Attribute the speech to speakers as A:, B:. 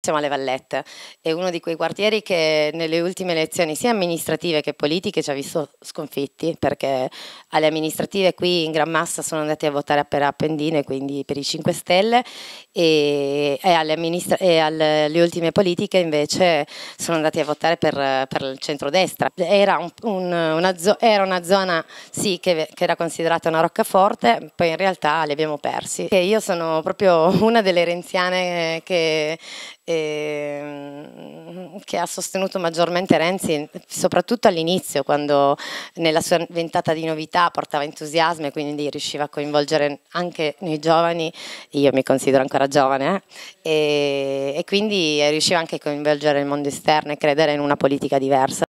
A: Siamo alle Vallette, è uno di quei quartieri che nelle ultime elezioni sia amministrative che politiche ci ha visto sconfitti, perché alle amministrative qui in gran massa sono andati a votare per Appendine, quindi per i 5 Stelle e, e, alle, e alle, ultime politiche invece sono andati a votare per, per il centrodestra. Era, un, un, una, era una, zona sì, che, che, era considerata una roccaforte, poi in realtà li abbiamo persi. E io sono proprio una delle renziane che ehm, che ha sostenuto maggiormente Renzi, soprattutto all'inizio, quando nella sua ventata di novità portava entusiasmo e quindi riusciva a coinvolgere anche noi giovani, io mi considero ancora giovane, eh? e, e quindi riusciva anche a coinvolgere il mondo esterno e credere in una politica diversa.